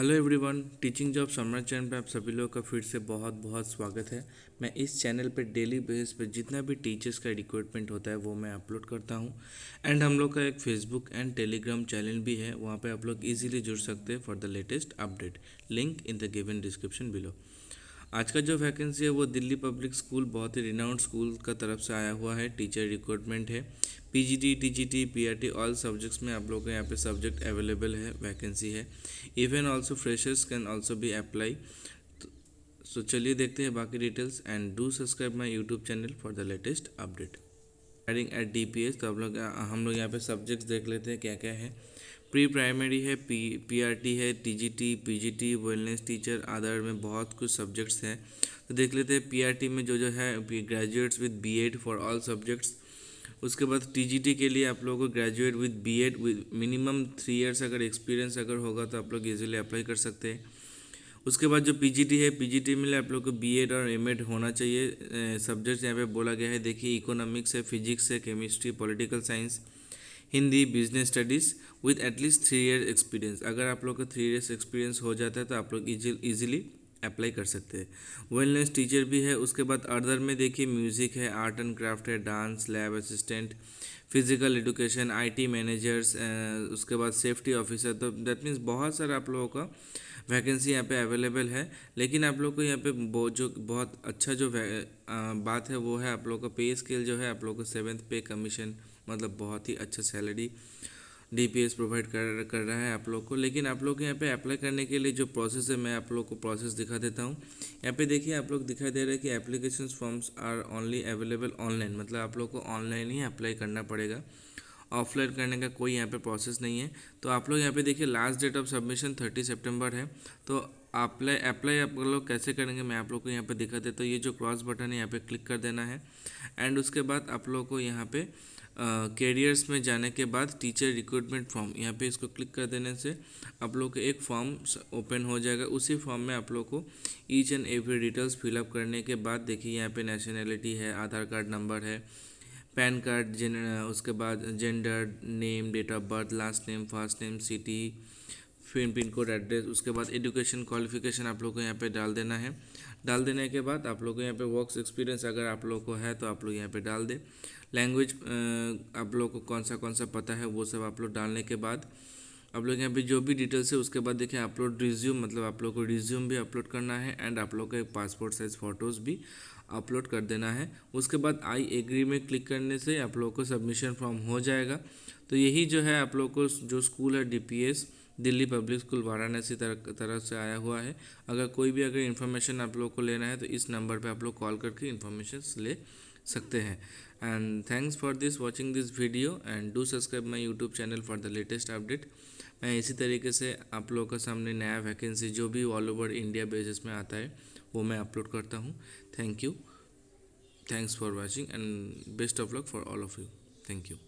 hello everyone teaching job Samar channel पे आप सभी लोगों का फिर से बहुत बहुत स्वागत है मैं इस चैनल पे डेली बेस पे जितना भी टीचर्स का रिक्रूटमेंट होता है वो मैं अपलोड करता हूँ एंड हम लोग का एक फेसबुक एंड टेलीग्राम चैनल भी है वहाँ पे आप लोग इजीली जुड़ सकते हैं for the latest update link in the given description below आज का जो वैकेंसी है वो दिल्ली पब्लिक स्कूल बहुत ही रिनाउंड स्कूल का तरफ से आया हुआ है टीचर रिक्रूटमेंट है PGT TGT PRT all subjects में आप लोगों के यहाँ पे सब्जेक्ट अवेलेबल है वैकेंसी है even also freshers can also be apply so चलिए देखते हैं बाकी details and do subscribe my YouTube channel for the latest update adding at D P S तो आप लोग हम लोग यहाँ पे सब्जेक्ट्स देख लेते हैं क्या क्या है प्री प्राइमरी है पी पीआरटी है TGT PGT wellness teacher other में बहुत कुछ सब्जेक्ट्स हैं तो देख लेते हैं पीआरटी में जो जो है graduates with BEd for all subjects उसके बाद टीजीटी के लिए आप लोगों को graduate with BEd with minimum three years अगर एक्सपीरियंस अगर होगा तो आप लोग इजीली अप्लाई कर सकते हैं उसके बाद जो टी है टी में आप लोग को एड और एड होना चाहिए सब्जेक्ट्स यहाँ पर बोला गया है देखिए इकोनॉमिक्स है फिजिक्स है chemistry political science Hindi business studies with at least three year experience अगर आप लोग का थ्री ईयर्स एक्सपीरियंस हो जाता है तो आप लोग ईजिली अप्लाई कर सकते हैं वेलनेस टीचर भी है उसके बाद अर्दर में देखिए म्यूज़िक है आर्ट एंड क्राफ्ट है dance lab assistant physical education IT managers उसके बाद सेफ्टी ऑफिसर तो दैट मीन्स बहुत सारा आप लोगों का वैकेंसी यहाँ पे अवेलेबल है लेकिन आप लोग को यहाँ पे जो बहुत अच्छा जो आ, बात है वो है आप लोग का पे स्केल जो है आप लोग का सेवन्थ पे कमीशन मतलब बहुत ही अच्छा salary D P S provide कर कर रहा है आप लोग को लेकिन आप लोग यहाँ पे अप्लाई करने के लिए जो प्रोसेस है मैं आप लोग को प्रोसेस दिखा देता हूँ यहाँ पे देखिए आप लोग दिखाई दे रहा है कि application forms are only available online मतलब आप लोग को ऑनलाइन ही अप्लाई करना पड़ेगा ऑफलाइन करने का कोई यहाँ पे प्रोसेस नहीं है तो आप लोग यहाँ पे देखिए last date of submission thirty September है तो अप्लाई अप्लाई आप लोग कैसे करेंगे मैं आप लोग को यहाँ पे दिखा देता हूँ ये जो क्रॉस बटन है यहाँ पे क्लिक कर देना है एंड उसके बाद आप लोग को यहाँ पे कैरियर्स में जाने के बाद टीचर रिक्रूटमेंट फॉर्म यहाँ पे इसको क्लिक कर देने से आप लोग का एक फॉर्म ओपन हो जाएगा उसी फॉर्म में आप लोग को each and every details fill up करने के बाद देखिए यहाँ पे नेशनैलिटी है आधार कार्ड नंबर है पैन कार्ड जिन उसके बाद gender name date of birth last name first name city फिर पिन कोड एड्रेस उसके बाद एजुकेशन क्वालिफिकेशन आप लोग को यहाँ पे डाल देना है डाल देने के बाद आप लोग को यहाँ पे वर्क्स एक्सपीरियंस अगर आप लोग को है तो आप लोग यहाँ पे डाल दें लैंग्वेज आप लोग को कौन सा कौन सा पता है वो सब आप लोग डालने के बाद आप लोग यहाँ पे जो भी डिटेल्स है उसके बाद देखें अपलोड रिज्यूम मतलब आप लोग को रिज्यूम भी अपलोड करना है एंड आप लोग का एक पासपोर्ट साइज़ फ़ोटोज़ भी अपलोड कर देना है उसके बाद आई एग्री में क्लिक करने से आप लोग को सबमिशन फॉर्म हो जाएगा तो यही जो है आप लोग को जो स्कूल है D Delhi public school Varanasi तरफ से आया हुआ है अगर कोई भी अगर इन्फॉर्मेशन आप लोग को लेना है तो इस नंबर पर आप लोग कॉल करके इन्फॉर्मेशन ले सकते हैं and thanks for this watching this video and do subscribe my YouTube channel for the latest update मैं इसी तरीके से आप लोगों के सामने नया वैकेंसी जो भी ऑल ओवर इंडिया बेसिस में आता है वो मैं अपलोड करता हूँ thank you thanks for watching and best of luck for all of you thank you